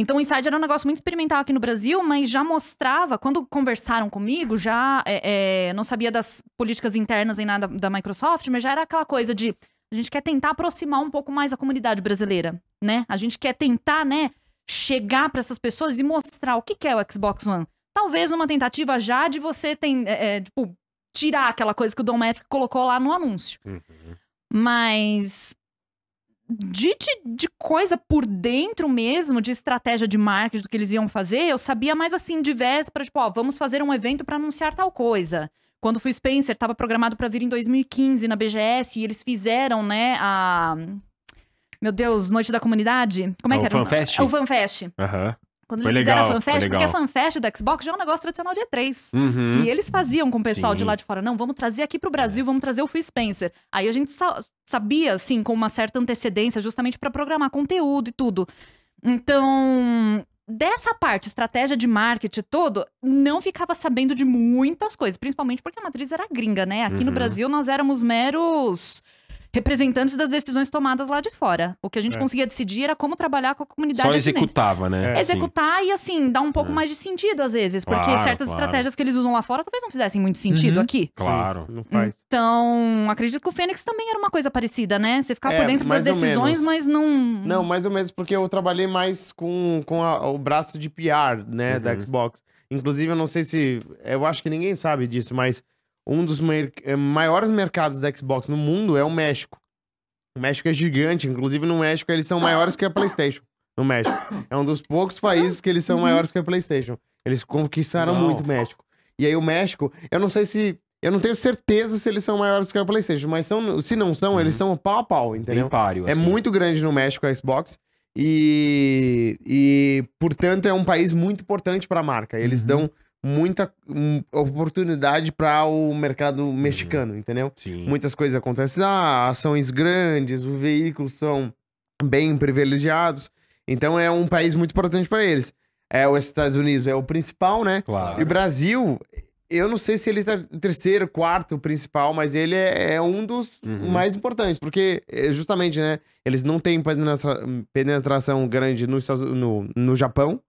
Então o Inside era um negócio muito experimental aqui no Brasil, mas já mostrava, quando conversaram comigo, já é, é, não sabia das políticas internas em nada da Microsoft, mas já era aquela coisa de a gente quer tentar aproximar um pouco mais a comunidade brasileira, né? A gente quer tentar, né, chegar para essas pessoas e mostrar o que, que é o Xbox One. Talvez numa tentativa já de você tem, é, é tipo, tirar aquela coisa que o Dom Métrico colocou lá no anúncio. Uhum. Mas de, de coisa por dentro mesmo, de estratégia de marketing do que eles iam fazer, eu sabia mais assim de véspera, tipo, ó, vamos fazer um evento para anunciar tal coisa. Quando o Spencer estava programado para vir em 2015 na BGS e eles fizeram, né, a meu Deus, Noite da Comunidade? Como é, ah, que era? Fanfest? É o FanFest. Aham. Uhum. Quando foi eles legal, fizeram a fanfest, porque a fanfest do Xbox já é um negócio tradicional de E3. Uhum. Que eles faziam com o pessoal Sim. de lá de fora. Não, vamos trazer aqui pro Brasil, é. vamos trazer o Phil Spencer. Aí a gente sabia, assim, com uma certa antecedência, justamente para programar conteúdo e tudo. Então, dessa parte, estratégia de marketing todo, não ficava sabendo de muitas coisas, principalmente porque a matriz era gringa, né? Aqui uhum. no Brasil nós éramos meros representantes das decisões tomadas lá de fora. O que a gente é. conseguia decidir era como trabalhar com a comunidade. Só executava, né? É, Executar sim. e, assim, dar um pouco é. mais de sentido às vezes, porque claro, certas claro. estratégias que eles usam lá fora talvez não fizessem muito sentido uhum. aqui. Claro, não faz. Então, acredito que o Fênix também era uma coisa parecida, né? Você ficar por é, dentro das decisões, mas não. Não, mais ou menos, porque eu trabalhei mais com, com a, o braço de PR, né, uhum. da Xbox. Inclusive, eu não sei se. Eu acho que ninguém sabe disso, mas um dos mer eh, maiores mercados da Xbox no mundo é o México. O México é gigante, inclusive no México eles são maiores que a PlayStation. No México. É um dos poucos países que eles são uhum. maiores que a PlayStation. Eles conquistaram não. muito o México. E aí o México, eu não sei se. Eu não tenho certeza se eles são maiores que a PlayStation, mas são, se não são, uhum. eles são pau a pau, entendeu? É assim. É muito grande no México a Xbox. E, e, portanto, é um país muito importante para a marca. Eles uhum. dão muita hum, oportunidade para o mercado mexicano, uhum. entendeu? Sim. Muitas coisas acontecem, ah, ações grandes, os veículos são bem privilegiados, então é um país muito importante para eles. É os Estados Unidos é o principal, né? Claro. E o Brasil, eu não sei se ele tá terceiro, quarto principal, mas ele é, é um dos uhum. mais importantes, porque eh, justamente, né? Eles não têm penetra penetração grande no, no, no Japão,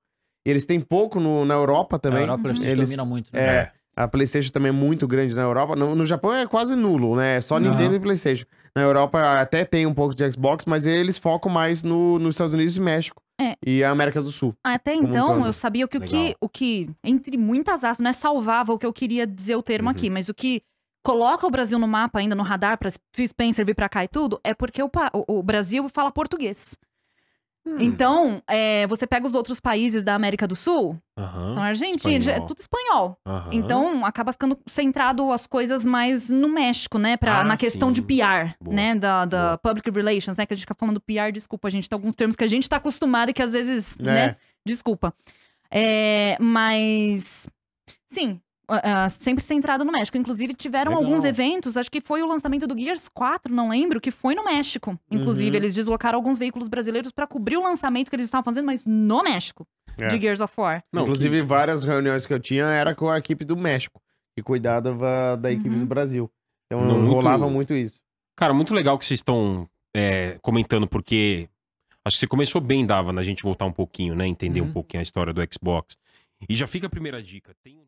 eles têm pouco no, na Europa é, também. Na Europa, a PlayStation eles, domina muito. Né? É, é, a PlayStation também é muito grande na Europa. No, no Japão é quase nulo, né? É só Nintendo e PlayStation. Na Europa até tem um pouco de Xbox, mas eles focam mais no, nos Estados Unidos e México. É. E a América do Sul. Até então, eu sabia que o, que o que, entre muitas aspas, né, salvava o que eu queria dizer o termo uhum. aqui, mas o que coloca o Brasil no mapa ainda, no radar, pra Spencer vir pra cá e tudo, é porque o, o, o Brasil fala português. Hum. Então, é, você pega os outros países da América do Sul, uhum. então, Argentina, é espanhol. é tudo espanhol. Uhum. Então, acaba ficando centrado as coisas mais no México, né? Pra, ah, na questão sim. de PR, Boa. né? Da, da public relations, né? Que a gente fica falando PR, desculpa, gente. Tem alguns termos que a gente tá acostumado e que às vezes, é. né? Desculpa. É, mas, sim, uh, sempre centrado no México. Inclusive, tiveram Legal. alguns eventos, acho que foi o lançamento do Gears 4, não lembro, que foi no México. Inclusive, uhum. eles deslocaram alguns veículos brasileiros para cobrir o lançamento que eles estavam fazendo, mas no México, é. de Gears of War. Não, inclusive, várias reuniões que eu tinha era com a equipe do México, que cuidava da equipe uhum. do Brasil. Então, não, rolava muito isso. Cara, muito legal que vocês estão é, comentando, porque acho que você começou bem, Dava, na gente voltar um pouquinho, né? Entender uhum. um pouquinho a história do Xbox. E já fica a primeira dica. Tem